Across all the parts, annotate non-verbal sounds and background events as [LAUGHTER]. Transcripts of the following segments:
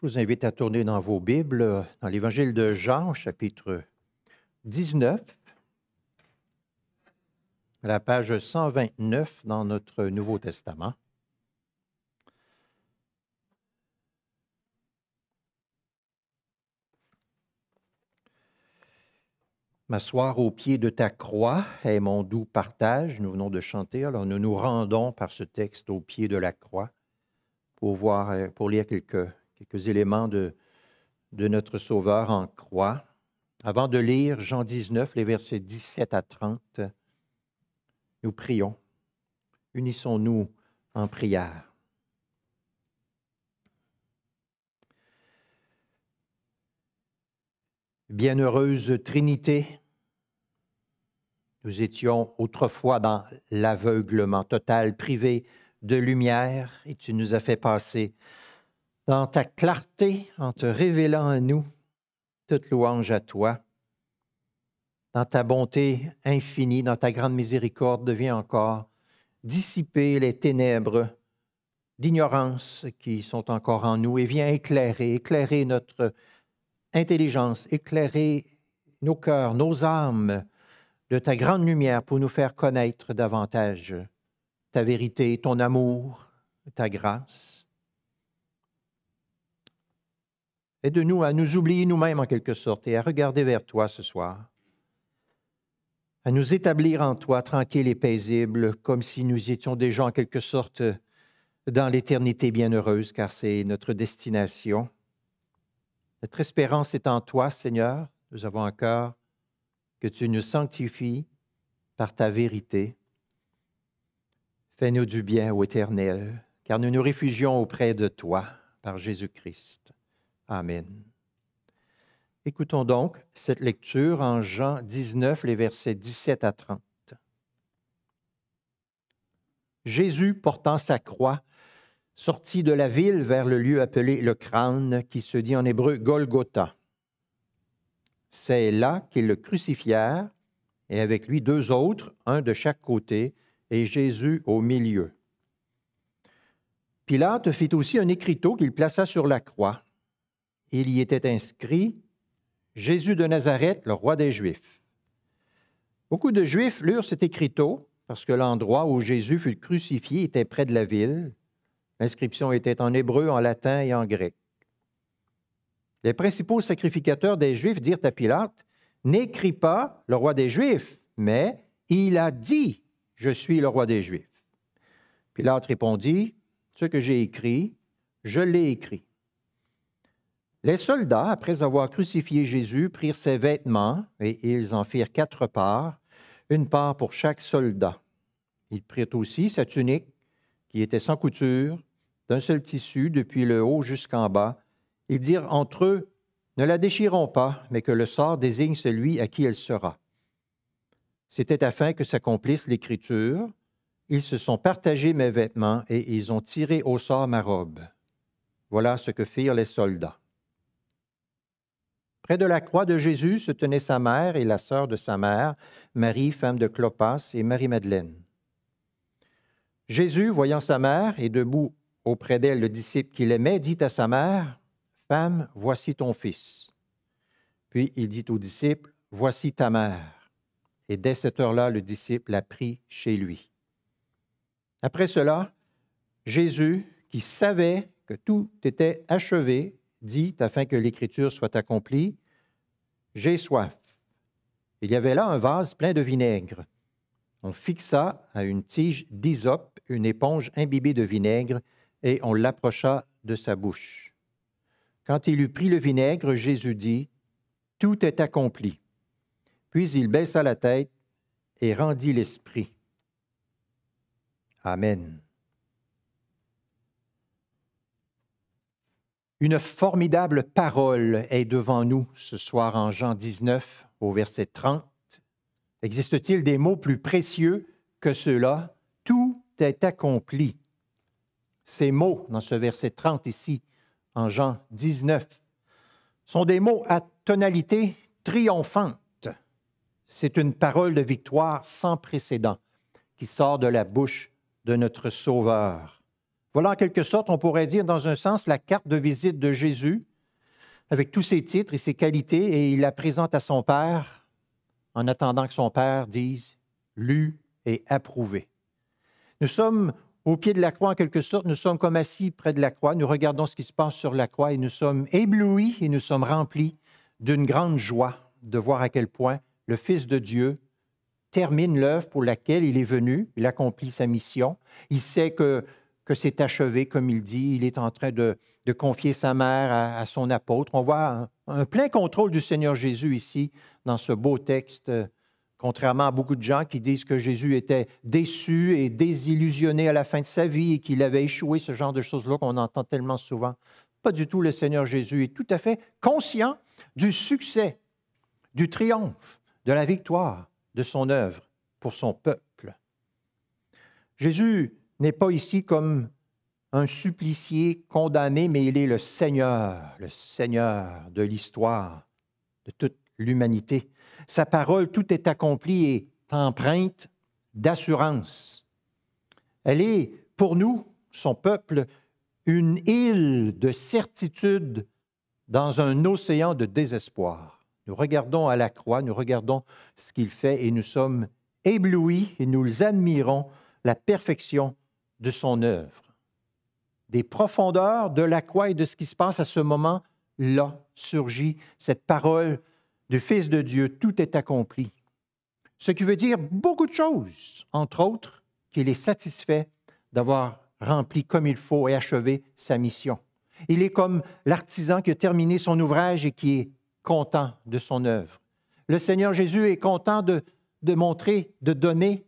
Je vous invite à tourner dans vos Bibles, euh, dans l'Évangile de Jean, chapitre 19, à la page 129 dans notre Nouveau Testament. M'asseoir au pied de ta croix est mon doux partage. Nous venons de chanter, alors nous nous rendons par ce texte au pied de la croix pour, voir, euh, pour lire quelques quelques éléments de, notre Sauveur en croix. Avant de lire Jean 19, les versets 17 à 30, nous prions. Unissons-nous en prière. Bienheureuse Trinité, nous étions autrefois dans l'aveuglement total, privé de lumière, et tu nous as fait passer dans ta clarté en te révélant à nous, toute louange à toi. Dans ta bonté infinie, dans ta grande miséricorde, deviens encore dissiper les ténèbres d'ignorance qui sont encore en nous et viens éclairer, éclairer notre intelligence, éclairer nos cœurs, nos âmes de ta grande lumière pour nous faire connaître davantage ta vérité, ton amour, ta grâce. Aide-nous à nous oublier nous-mêmes en quelque sorte et à regarder vers toi ce soir, à nous établir en toi tranquille et paisible, comme si nous étions déjà en quelque sorte dans l'éternité bienheureuse, car c'est notre destination. Notre espérance est en toi, Seigneur. Nous avons encore que tu nous sanctifies par ta vérité. Fais-nous du bien, ô Éternel, car nous nous réfugions auprès de toi par Jésus-Christ. Amen. Écoutons donc cette lecture en Jean 19, les versets 17 à 30. Jésus, portant sa croix, sortit de la ville vers le lieu appelé le crâne, qui se dit en hébreu Golgotha. C'est là qu'ils le crucifièrent, et avec lui deux autres, un de chaque côté, et Jésus au milieu. Pilate fit aussi un écriteau qu'il plaça sur la croix il y était inscrit Jésus de Nazareth, le roi des Juifs. Beaucoup de Juifs lurent cet écriteau parce que l'endroit où Jésus fut crucifié était près de la ville. L'inscription était en hébreu, en latin et en grec. Les principaux sacrificateurs des Juifs dirent à Pilate, N'écris pas le roi des Juifs, mais il a dit, Je suis le roi des Juifs. Pilate répondit, Ce que j'ai écrit, je l'ai écrit. Les soldats, après avoir crucifié Jésus, prirent ses vêtements et ils en firent quatre parts, une part pour chaque soldat. Ils prirent aussi sa tunique, qui était sans couture, d'un seul tissu depuis le haut jusqu'en bas. Ils dirent entre eux, Ne la déchirons pas, mais que le sort désigne celui à qui elle sera. C'était afin que s'accomplisse l'Écriture. Ils se sont partagés mes vêtements et ils ont tiré au sort ma robe. Voilà ce que firent les soldats. Près de la croix de Jésus se tenaient sa mère et la sœur de sa mère, Marie, femme de Clopas, et Marie-Madeleine. Jésus, voyant sa mère et debout auprès d'elle le disciple qu'il aimait, dit à sa mère, Femme, voici ton fils. Puis il dit au disciple, Voici ta mère. Et dès cette heure-là, le disciple la prit chez lui. Après cela, Jésus, qui savait que tout était achevé, dit, afin que l'écriture soit accomplie, J'ai soif. Il y avait là un vase plein de vinaigre. On fixa à une tige d'hysope une éponge imbibée de vinaigre et on l'approcha de sa bouche. Quand il eut pris le vinaigre, Jésus dit, Tout est accompli. Puis il baissa la tête et rendit l'esprit. Amen. Une formidable parole est devant nous ce soir en Jean 19 au verset 30. Existe-t-il des mots plus précieux que ceux-là Tout est accompli. Ces mots dans ce verset 30 ici, en Jean 19, sont des mots à tonalité triomphante. C'est une parole de victoire sans précédent qui sort de la bouche de notre Sauveur. Voilà en quelque sorte, on pourrait dire dans un sens, la carte de visite de Jésus avec tous ses titres et ses qualités et il la présente à son Père en attendant que son Père dise lu et approuvé. Nous sommes au pied de la croix en quelque sorte, nous sommes comme assis près de la croix, nous regardons ce qui se passe sur la croix et nous sommes éblouis et nous sommes remplis d'une grande joie de voir à quel point le Fils de Dieu termine l'œuvre pour laquelle il est venu, il accomplit sa mission, il sait que que c'est achevé, comme il dit. Il est en train de, confier sa mère à, son apôtre. On voit un, un, plein contrôle du Seigneur Jésus ici, dans ce beau texte, contrairement à beaucoup de gens qui disent que Jésus était déçu et désillusionné à la fin de sa vie et qu'il avait échoué, ce genre de choses-là qu'on entend tellement souvent. Pas du tout, le Seigneur Jésus est tout à fait conscient du succès, du triomphe, de la victoire de son œuvre pour son peuple. Jésus n'est pas ici comme un supplicié condamné, mais il est le Seigneur, le Seigneur de l'histoire, de toute l'humanité. Sa parole, tout est accompli, et empreinte d'assurance. Elle est, pour nous, son peuple, une île de certitude dans un océan de désespoir. Nous regardons à la croix, nous regardons ce qu'il fait et nous sommes éblouis et nous admirons la perfection de son œuvre, des profondeurs de la croix et de ce qui se passe à ce moment-là surgit cette parole du Fils de Dieu, tout est accompli. Ce qui veut dire beaucoup de choses, entre autres qu'il est satisfait d'avoir rempli comme il faut et achevé sa mission. Il est comme l'artisan qui a terminé son ouvrage et qui est content de son œuvre. Le Seigneur Jésus est content de, de montrer, de donner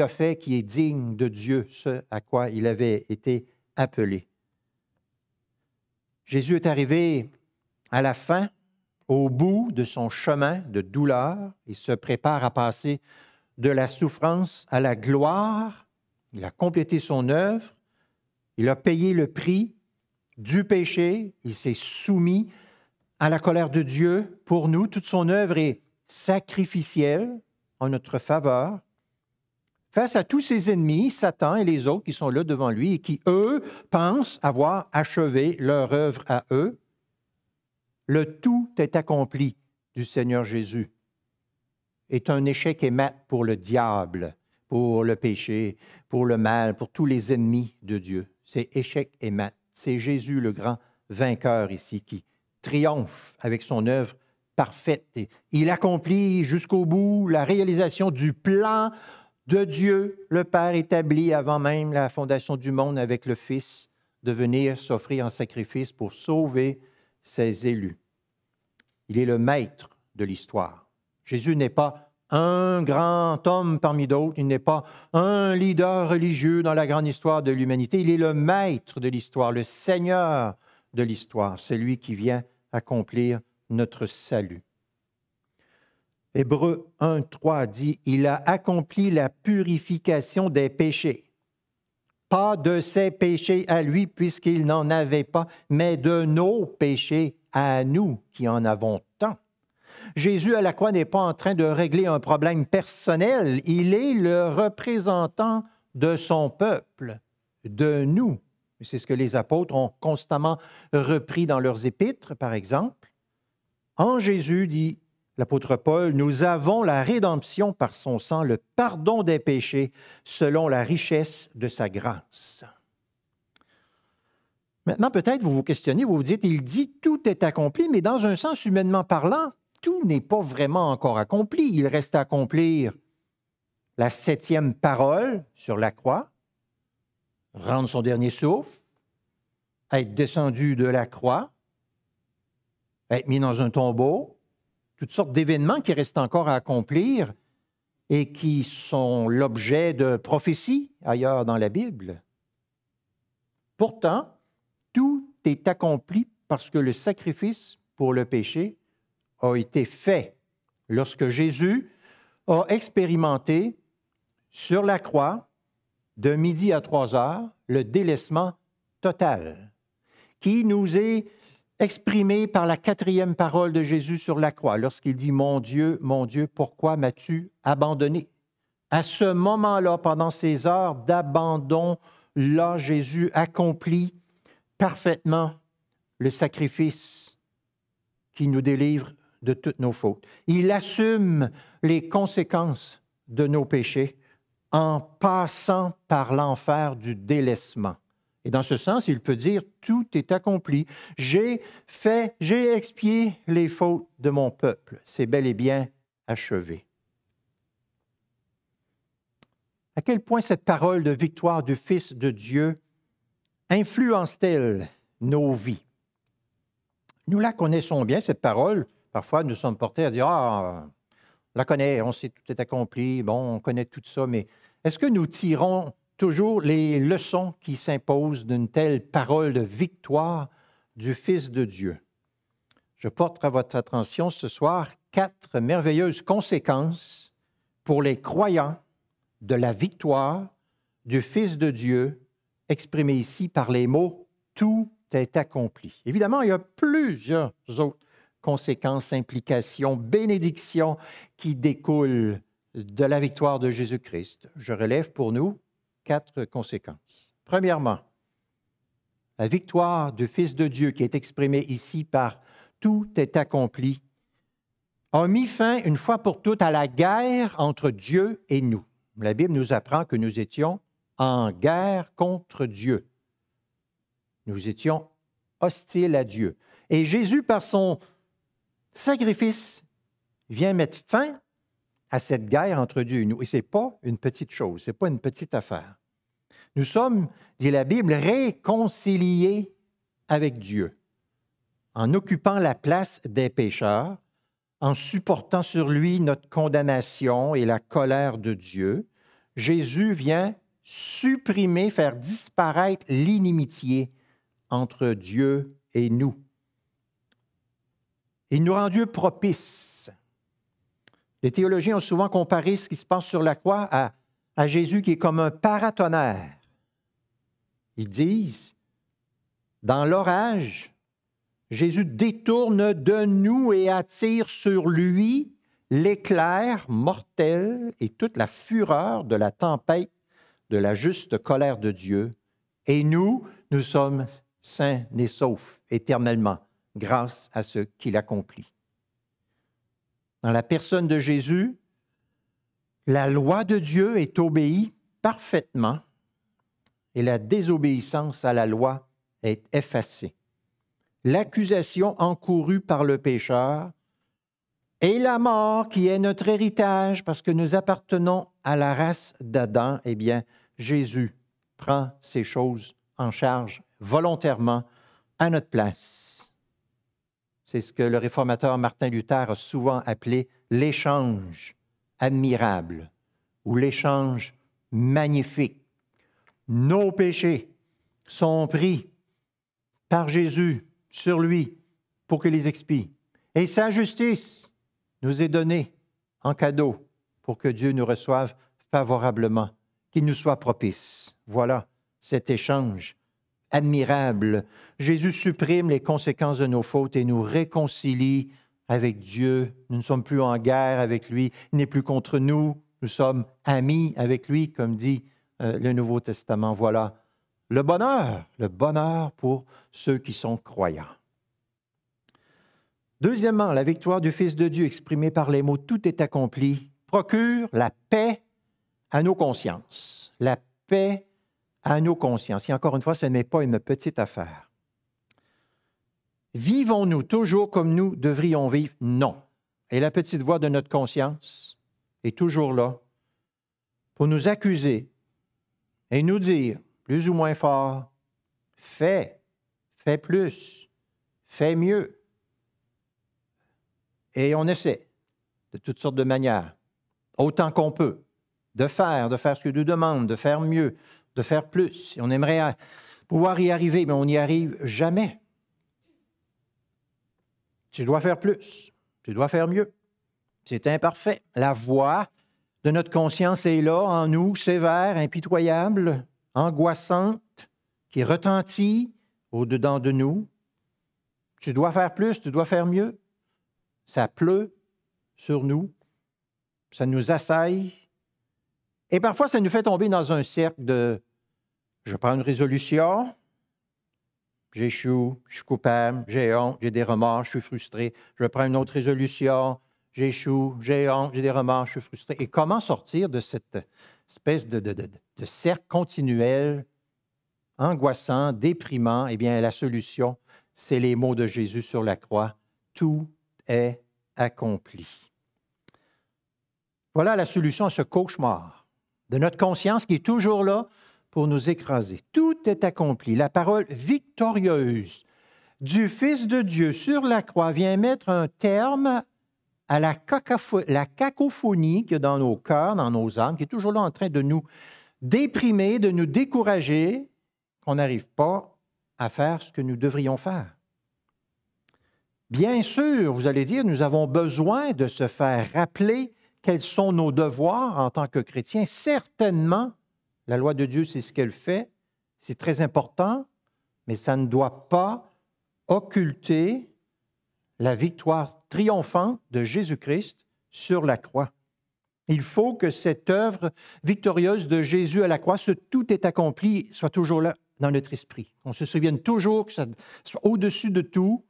a fait qui est digne de Dieu, ce à quoi il avait été appelé. Jésus est arrivé à la fin, au bout de son chemin de douleur, il se prépare à passer de la souffrance à la gloire, il a complété son œuvre, il a payé le prix du péché, il s'est soumis à la colère de Dieu pour nous, toute son œuvre est sacrificielle en notre faveur, face à tous ses ennemis, Satan et les autres qui sont là devant lui et qui, eux, pensent avoir achevé leur œuvre à eux, le tout est accompli du Seigneur Jésus est un échec et mat pour le diable, pour le péché, pour le mal, pour tous les ennemis de Dieu. C'est échec et mat. C'est Jésus le grand vainqueur ici qui triomphe avec son œuvre parfaite. il accomplit jusqu'au bout la réalisation du plan de Dieu, le Père établi avant même la fondation du monde avec le Fils, de venir s'offrir en sacrifice pour sauver ses élus. Il est le maître de l'histoire. Jésus n'est pas un grand homme parmi d'autres, il n'est pas un leader religieux dans la grande histoire de l'humanité, il est le maître de l'histoire, le seigneur de l'histoire, celui qui vient accomplir notre salut. Hébreu 1, dit, il a accompli la purification des péchés. Pas de ses péchés à lui, puisqu'il n'en avait pas, mais de nos péchés à nous qui en avons tant. Jésus à la croix n'est pas en train de régler un problème personnel, il est le représentant de son peuple, de nous. C'est ce que les apôtres ont constamment repris dans leurs épîtres, par exemple. En Jésus, dit l'apôtre Paul, nous avons la rédemption par son sang, le pardon des péchés, selon la richesse de sa grâce. Maintenant, peut-être vous vous questionnez, vous vous dites, il dit tout est accompli, mais dans un sens humainement parlant, tout n'est pas vraiment encore accompli. Il reste à accomplir la septième parole sur la croix, rendre son dernier souffle, être descendu de la croix, être mis dans un tombeau, toutes sortes d'événements qui restent encore à accomplir et qui sont l'objet de prophéties ailleurs dans la Bible. Pourtant, tout est accompli parce que le sacrifice pour le péché a été fait lorsque Jésus a expérimenté sur la croix, de midi à trois heures, le délaissement total qui nous est exprimé par la quatrième parole de Jésus sur la croix, lorsqu'il dit Mon Dieu, mon Dieu, pourquoi m'as-tu abandonné À ce moment-là, pendant ces heures d'abandon, là, Jésus accomplit parfaitement le sacrifice qui nous délivre de toutes nos fautes. Il assume les conséquences de nos péchés en passant par l'enfer du délaissement. Et dans ce sens, il peut dire, tout est accompli. J'ai fait, j'ai expié les fautes de mon peuple. C'est bel et bien achevé. À quel point cette parole de victoire du Fils de Dieu influence-t-elle nos vies? Nous la connaissons bien, cette parole. Parfois, nous sommes portés à dire, ah, on la connaît, on sait tout est accompli, bon, on connaît tout ça, mais est-ce que nous tirons toujours les leçons qui s'imposent d'une telle parole de victoire du Fils de Dieu. Je porte à votre attention ce soir quatre merveilleuses conséquences pour les croyants de la victoire du Fils de Dieu, exprimée ici par les mots Tout est accompli. Évidemment, il y a plusieurs autres conséquences, implications, bénédictions qui découlent de la victoire de Jésus-Christ. Je relève pour nous quatre conséquences. Premièrement, la victoire du Fils de Dieu qui est exprimée ici par tout est accompli a mis fin une fois pour toutes à la guerre entre Dieu et nous. La Bible nous apprend que nous étions en guerre contre Dieu. Nous étions hostiles à Dieu. Et Jésus, par son sacrifice, vient mettre fin à cette guerre entre Dieu et nous. Et ce n'est pas une petite chose, ce n'est pas une petite affaire. Nous sommes, dit la Bible, réconciliés avec Dieu en occupant la place des pécheurs, en supportant sur lui notre condamnation et la colère de Dieu. Jésus vient supprimer, faire disparaître l'inimitié entre Dieu et nous. Il nous rend Dieu propice. Les théologiens ont souvent comparé ce qui se passe sur la croix à, à Jésus qui est comme un paratonnerre. Ils disent, dans l'orage, Jésus détourne de nous et attire sur lui l'éclair mortel et toute la fureur de la tempête de la juste colère de Dieu. Et nous, nous sommes saints et saufs éternellement grâce à ce qu'il accomplit dans la personne de Jésus, la loi de Dieu est obéie parfaitement et la désobéissance à la loi est effacée. L'accusation encourue par le pécheur et la mort qui est notre héritage parce que nous appartenons à la race d'Adam, eh bien, Jésus prend ces choses en charge volontairement à notre place. C'est ce que le réformateur Martin Luther a souvent appelé l'échange admirable ou l'échange magnifique. Nos péchés sont pris par Jésus sur lui pour qu'il les expie. Et sa justice nous est donnée en cadeau pour que Dieu nous reçoive favorablement, qu'il nous soit propice. Voilà cet échange admirable. Jésus supprime les conséquences de nos fautes et nous réconcilie avec Dieu. Nous ne sommes plus en guerre avec lui, il n'est plus contre nous, nous sommes amis avec lui, comme dit euh, le Nouveau Testament. Voilà le bonheur, le bonheur pour ceux qui sont croyants. Deuxièmement, la victoire du Fils de Dieu exprimée par les mots Tout est accompli procure la paix à nos consciences, la paix à nos consciences. Et encore une fois, ce n'est pas une petite affaire. Vivons-nous toujours comme nous devrions vivre? Non. Et la petite voix de notre conscience est toujours là pour nous accuser et nous dire, plus ou moins fort, fais, fais plus, fais mieux. Et on essaie de toutes sortes de manières, autant qu'on peut, de faire, de faire ce que nous demande, de faire mieux, de faire plus. on aimerait pouvoir y arriver, mais on n'y arrive jamais. Tu dois faire plus. Tu dois faire mieux. C'est imparfait. La voix de notre conscience est là, en nous, sévère, impitoyable, angoissante, qui retentit au-dedans de nous. Tu dois faire plus, tu dois faire mieux. Ça pleut sur nous. Ça nous assaille et parfois, ça nous fait tomber dans un cercle de je prends une résolution, j'échoue, je suis coupable, j'ai honte, j'ai des remords, je suis frustré. Je prends une autre résolution, j'échoue, j'ai honte, j'ai des remords, je suis frustré. Et comment sortir de cette espèce de, de, de, cercle continuel, angoissant, déprimant? Eh bien, la solution, c'est les mots de Jésus sur la croix. Tout est accompli. Voilà la solution à ce cauchemar de notre conscience qui est toujours là pour nous écraser. Tout est accompli. La parole victorieuse du Fils de Dieu sur la croix vient mettre un terme à la, cacophonie qui est dans nos cœurs, dans nos âmes, qui est toujours là en train de nous déprimer, de nous décourager, qu'on n'arrive pas à faire ce que nous devrions faire. Bien sûr, vous allez dire, nous avons besoin de se faire rappeler quels sont nos devoirs en tant que chrétiens. Certainement, la loi de Dieu, c'est ce qu'elle fait. C'est très important, mais ça ne doit pas occulter la victoire triomphante de Jésus-Christ sur la croix. Il faut que cette œuvre victorieuse de Jésus à la croix, ce tout est accompli, soit toujours là dans notre esprit. On se souvienne toujours que ça soit au-dessus de tout.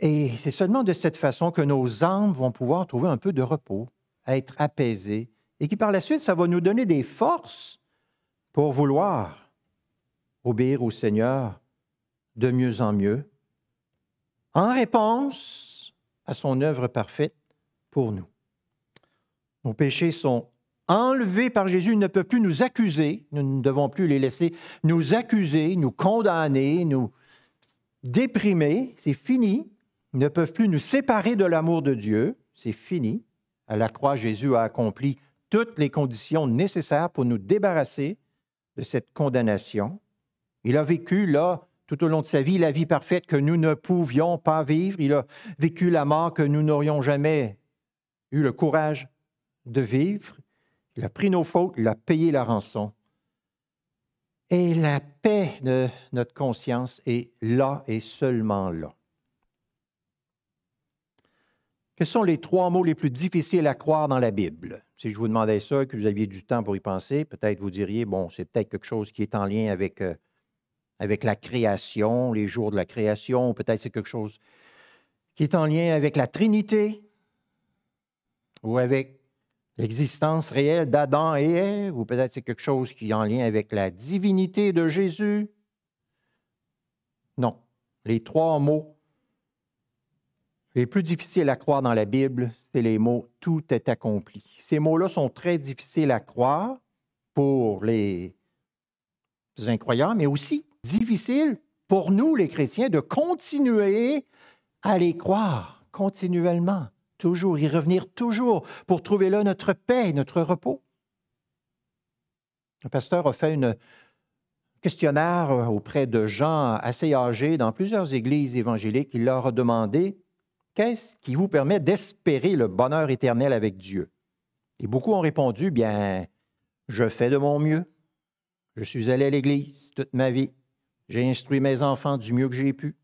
Et c'est seulement de cette façon que nos âmes vont pouvoir trouver un peu de repos être apaisé et qui par la suite, ça va nous donner des forces pour vouloir obéir au Seigneur de mieux en mieux, en réponse à son œuvre parfaite pour nous. Nos péchés sont enlevés par Jésus, il ne peut plus nous accuser, nous ne devons plus les laisser nous accuser, nous condamner, nous déprimer, c'est fini. Ils ne peuvent plus nous séparer de l'amour de Dieu, c'est fini. À la croix, Jésus a accompli toutes les conditions nécessaires pour nous débarrasser de cette condamnation. Il a vécu là, tout au long de sa vie, la vie parfaite que nous ne pouvions pas vivre. Il a vécu la mort que nous n'aurions jamais eu le courage de vivre. Il a pris nos fautes, il a payé la rançon. Et la paix de notre conscience est là et seulement là. Quels sont les trois mots les plus difficiles à croire dans la Bible? Si je vous demandais ça que vous aviez du temps pour y penser, peut-être vous diriez, bon, c'est peut-être quelque chose qui est en lien avec, euh, avec la création, les jours de la création, peut-être c'est quelque chose qui est en lien avec la Trinité ou avec l'existence réelle d'Adam et Ève, ou peut-être c'est quelque chose qui est en lien avec la divinité de Jésus. Non, les trois mots les plus difficiles à croire dans la Bible, c'est les mots tout est accompli. Ces mots-là sont très difficiles à croire pour les incroyants, mais aussi difficiles pour nous, les chrétiens, de continuer à les croire continuellement, toujours, y revenir toujours pour trouver là notre paix, notre repos. Le pasteur a fait un questionnaire euh, auprès de gens assez âgés dans plusieurs églises évangéliques. Il leur a demandé Qu'est-ce qui vous permet d'espérer le bonheur éternel avec Dieu? Et beaucoup ont répondu, bien, je fais de mon mieux. Je suis allé à l'Église toute ma vie. J'ai instruit mes enfants du mieux que j'ai pu.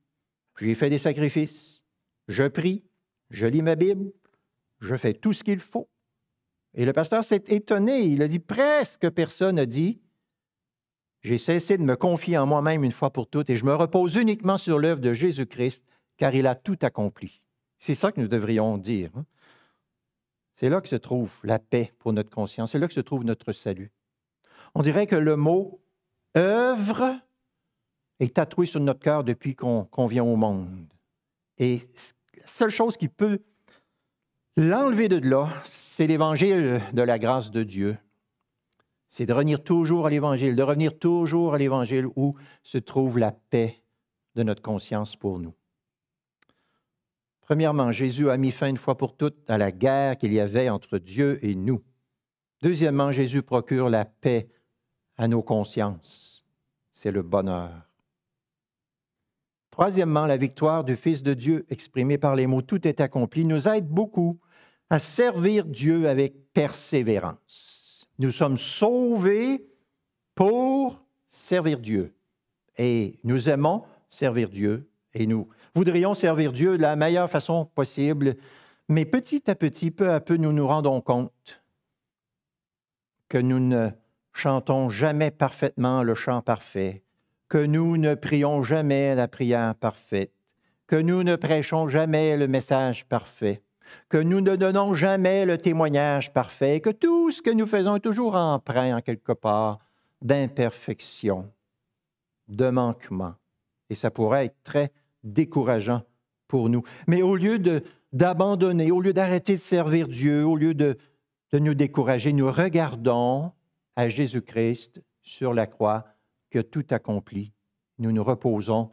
J'ai fait des sacrifices. Je prie. Je lis ma Bible. Je fais tout ce qu'il faut. Et le pasteur s'est étonné. Il a dit, presque personne a dit, j'ai cessé de me confier en moi-même une fois pour toutes et je me repose uniquement sur l'œuvre de Jésus-Christ, car il a tout accompli. C'est ça que nous devrions dire. Hein. C'est là que se trouve la paix pour notre conscience, c'est là que se trouve notre salut. On dirait que le mot œuvre est tatoué sur notre cœur depuis qu'on vient au monde. Et la seule chose qui peut l'enlever de là, c'est l'évangile de la grâce de Dieu. C'est de revenir toujours à l'évangile, de revenir toujours à l'évangile où se trouve la paix de notre conscience pour nous. Premièrement, Jésus a mis fin une fois pour toutes à la guerre qu'il y avait entre Dieu et nous. Deuxièmement, Jésus procure la paix à nos consciences. C'est le bonheur. Troisièmement, la victoire du Fils de Dieu, exprimée par les mots Tout est accompli, nous aide beaucoup à servir Dieu avec persévérance. Nous sommes sauvés pour servir Dieu. Et nous aimons servir Dieu et nous voudrions servir Dieu de la meilleure façon possible, mais petit à petit, peu à peu, nous nous rendons compte que nous ne chantons jamais parfaitement le chant parfait, que nous ne prions jamais la prière parfaite, que nous ne prêchons jamais le message parfait, que nous ne donnons jamais le témoignage parfait, que tout ce que nous faisons est toujours empreint en quelque part d'imperfection, de manquement. Et ça pourrait être très décourageant pour nous. Mais au lieu d'abandonner, au lieu d'arrêter de servir Dieu, au lieu de, de nous décourager, nous regardons à Jésus-Christ sur la croix que tout accompli, Nous nous reposons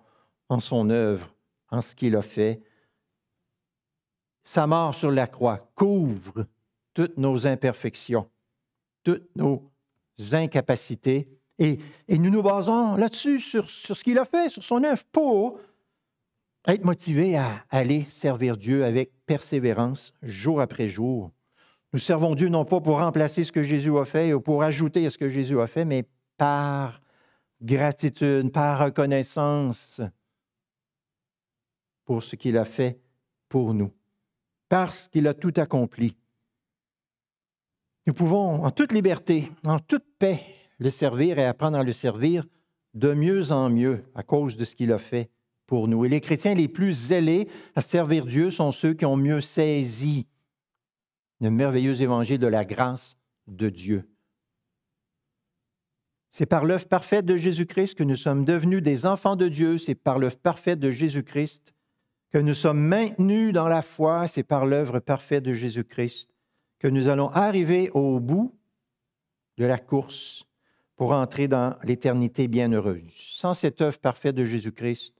en son œuvre, en ce qu'il a fait. Sa mort sur la croix couvre toutes nos imperfections, toutes nos incapacités, et, et nous nous basons là-dessus, sur, sur ce qu'il a fait, sur son œuvre, pour être motivé à aller servir Dieu avec persévérance jour après jour. Nous servons Dieu non pas pour remplacer ce que Jésus a fait ou pour ajouter à ce que Jésus a fait, mais par gratitude, par reconnaissance pour ce qu'il a fait pour nous, parce qu'il a tout accompli. Nous pouvons en toute liberté, en toute paix, le servir et apprendre à le servir de mieux en mieux à cause de ce qu'il a fait nous. Et les chrétiens les plus zélés à servir Dieu sont ceux qui ont mieux saisi le merveilleux évangile de la grâce de Dieu. C'est par l'œuvre parfaite de Jésus-Christ que nous sommes devenus des enfants de Dieu. C'est par l'œuvre parfaite de Jésus-Christ que nous sommes maintenus dans la foi. C'est par l'œuvre parfaite de Jésus-Christ que nous allons arriver au bout de la course pour entrer dans l'éternité bienheureuse. Sans cette œuvre parfaite de Jésus-Christ,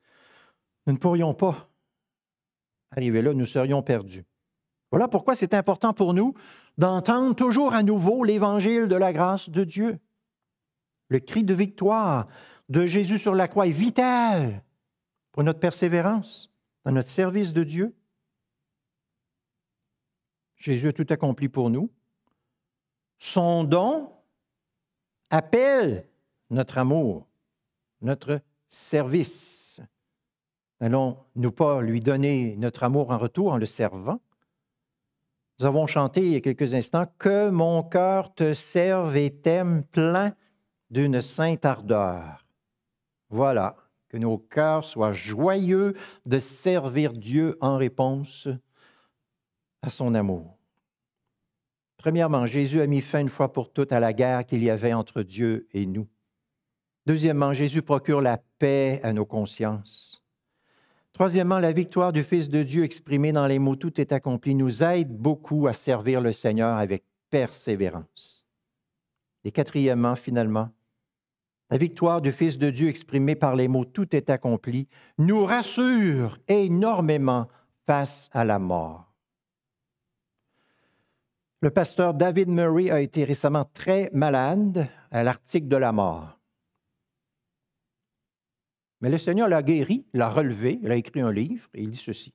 nous ne pourrions pas arriver là, nous serions perdus. Voilà pourquoi c'est important pour nous d'entendre toujours à nouveau l'évangile de la grâce de Dieu. Le cri de victoire de Jésus sur la croix est vital pour notre persévérance, dans notre service de Dieu. Jésus a tout accompli pour nous. Son don appelle notre amour, notre service. N'allons-nous pas lui donner notre amour en retour en le servant? Nous avons chanté il y a quelques instants Que mon cœur te serve et t'aime plein d'une sainte ardeur. Voilà, que nos cœurs soient joyeux de servir Dieu en réponse à son amour. Premièrement, Jésus a mis fin une fois pour toutes à la guerre qu'il y avait entre Dieu et nous. Deuxièmement, Jésus procure la paix à nos consciences. Troisièmement, la victoire du Fils de Dieu exprimée dans les mots Tout est accompli nous aide beaucoup à servir le Seigneur avec persévérance. Et quatrièmement, finalement, la victoire du Fils de Dieu exprimée par les mots Tout est accompli nous rassure énormément face à la mort. Le pasteur David Murray a été récemment très malade à l'article de la mort. Mais le Seigneur l'a guéri, l'a relevé, il a écrit un livre et il dit ceci.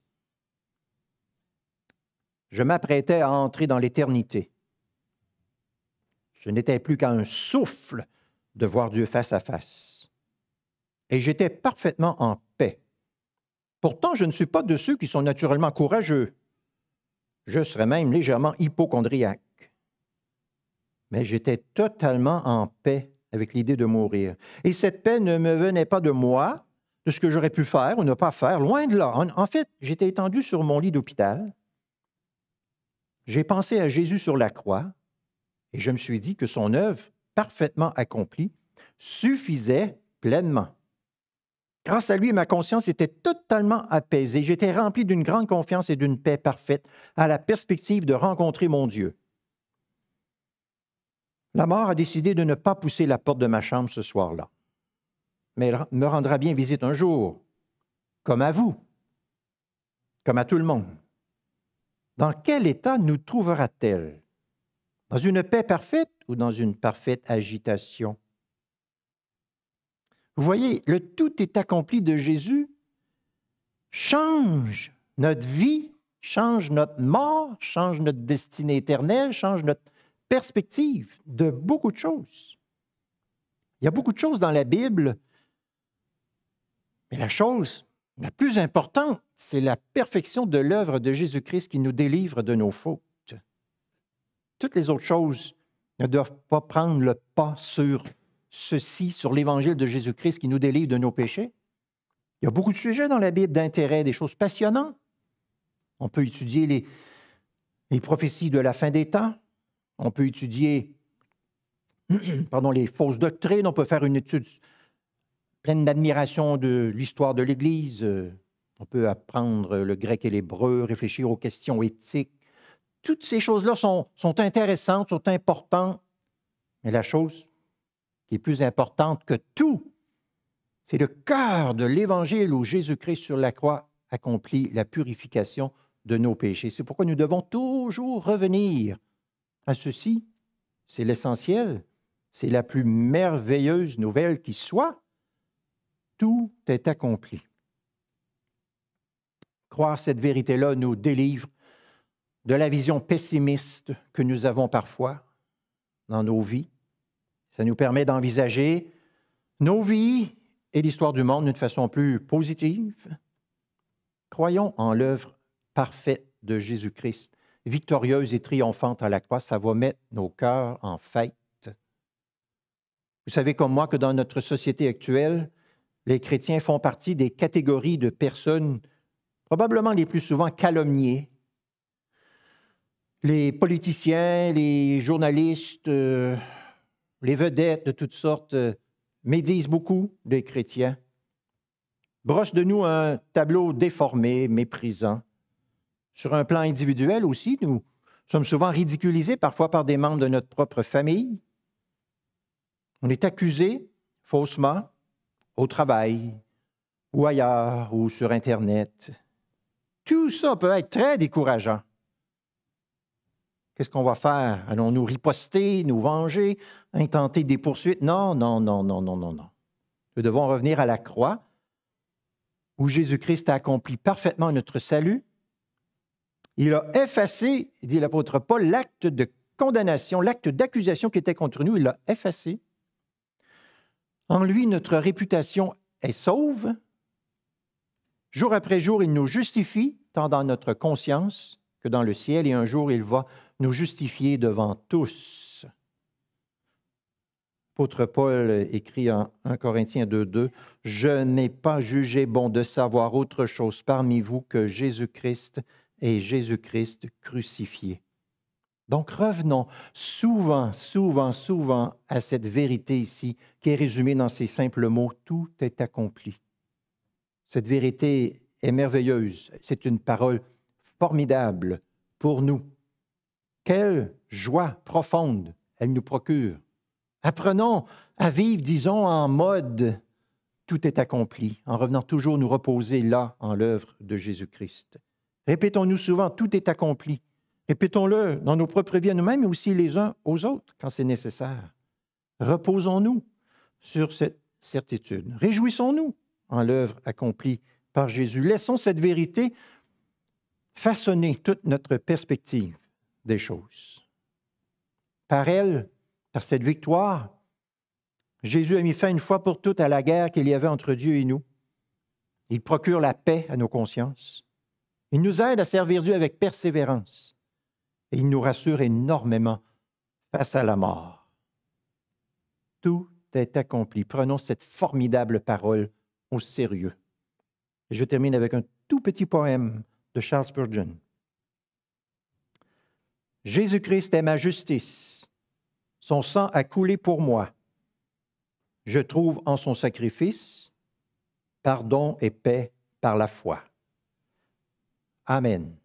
Je m'apprêtais à entrer dans l'éternité. Je n'étais plus qu'à un souffle de voir Dieu face à face. Et j'étais parfaitement en paix. Pourtant, je ne suis pas de ceux qui sont naturellement courageux. Je serais même légèrement hypochondriaque. Mais j'étais totalement en paix avec l'idée de mourir. Et cette paix ne me venait pas de moi, de ce que j'aurais pu faire ou ne pas faire, loin de là. En, fait, j'étais étendu sur mon lit d'hôpital. J'ai pensé à Jésus sur la croix et je me suis dit que son œuvre, parfaitement accomplie, suffisait pleinement. Grâce à lui, ma conscience était totalement apaisée. J'étais rempli d'une grande confiance et d'une paix parfaite à la perspective de rencontrer mon Dieu. La mort a décidé de ne pas pousser la porte de ma chambre ce soir-là, mais elle me rendra bien visite un jour, comme à vous, comme à tout le monde. Dans quel état nous trouvera-t-elle Dans une paix parfaite ou dans une parfaite agitation Vous voyez, le tout est accompli de Jésus change notre vie, change notre mort, change notre destinée éternelle, change notre perspective de beaucoup de choses. Il y a beaucoup de choses dans la Bible, mais la chose la plus importante, c'est la perfection de l'œuvre de Jésus-Christ qui nous délivre de nos fautes. Toutes les autres choses ne doivent pas prendre le pas sur ceci, sur l'évangile de Jésus-Christ qui nous délivre de nos péchés. Il y a beaucoup de sujets dans la Bible d'intérêt, des choses passionnantes. On peut étudier les, les prophéties de la fin des temps, on peut étudier [CLEARS THROAT] pardon, les fausses doctrines, on peut faire une étude pleine d'admiration de l'histoire de l'Église, euh, on peut apprendre le grec et l'hébreu, réfléchir aux questions éthiques. Toutes ces choses-là sont, sont intéressantes, sont importantes, mais la chose qui est plus importante que tout, c'est le cœur de l'Évangile où Jésus-Christ sur la croix accomplit la purification de nos péchés. C'est pourquoi nous devons toujours revenir à ceci. C'est l'essentiel. C'est la plus merveilleuse nouvelle qui soit. Tout est accompli. Croire cette vérité-là nous délivre de la vision pessimiste que nous avons parfois dans nos vies. Ça nous permet d'envisager nos vies et l'histoire du monde d'une façon plus positive. Croyons en l'œuvre parfaite de Jésus-Christ victorieuse et triomphante à la croix, ça va mettre nos cœurs en fête. Vous savez comme moi que dans notre société actuelle, les chrétiens font partie des catégories de personnes probablement les plus souvent calomniées. Les politiciens, les journalistes, euh, les vedettes de toutes sortes euh, médisent beaucoup des chrétiens, brossent de nous un tableau déformé, méprisant. Sur un plan individuel aussi, nous sommes souvent ridiculisés parfois par des membres de notre propre famille. On est accusé faussement au travail ou ailleurs ou sur Internet. Tout ça peut être très décourageant. Qu'est-ce qu'on va faire? Allons-nous riposter, nous venger, intenter des poursuites? Non, non, non, non, non, non, non. Nous devons revenir à la croix où Jésus-Christ a accompli parfaitement notre salut il a effacé, dit l'apôtre Paul, l'acte de condamnation, l'acte d'accusation qui était contre nous, il l'a effacé. En lui, notre réputation est sauve. Jour après jour, il nous justifie, tant dans notre conscience que dans le ciel, et un jour, il va nous justifier devant tous. L'apôtre Paul écrit en 1 Corinthiens 2.2, « Je n'ai pas jugé bon de savoir autre chose parmi vous que Jésus-Christ, et Jésus-Christ crucifié. Donc revenons souvent, souvent, souvent à cette vérité ici, qui est résumée dans ces simples mots, tout est accompli. Cette vérité est merveilleuse, c'est une parole formidable pour nous. Quelle joie profonde elle nous procure. Apprenons à vivre, disons, en mode tout est accompli, en revenant toujours nous reposer là, en l'œuvre de Jésus-Christ. Répétons-nous souvent, tout est accompli. Répétons-le dans nos propres vies à nous-mêmes, mais aussi les uns aux autres quand c'est nécessaire. Reposons-nous sur cette certitude. Réjouissons-nous en l'œuvre accomplie par Jésus. Laissons cette vérité façonner toute notre perspective des choses. Par elle, par cette victoire, Jésus a mis fin une fois pour toutes à la guerre qu'il y avait entre Dieu et nous. Il procure la paix à nos consciences. Il nous aide à servir Dieu avec persévérance et il nous rassure énormément face à la mort. Tout est accompli. Prenons cette formidable parole au sérieux. je termine avec un tout petit poème de Charles Spurgeon. Jésus-Christ est ma justice. Son sang a coulé pour moi. Je trouve en son sacrifice pardon et paix par la foi. Amen.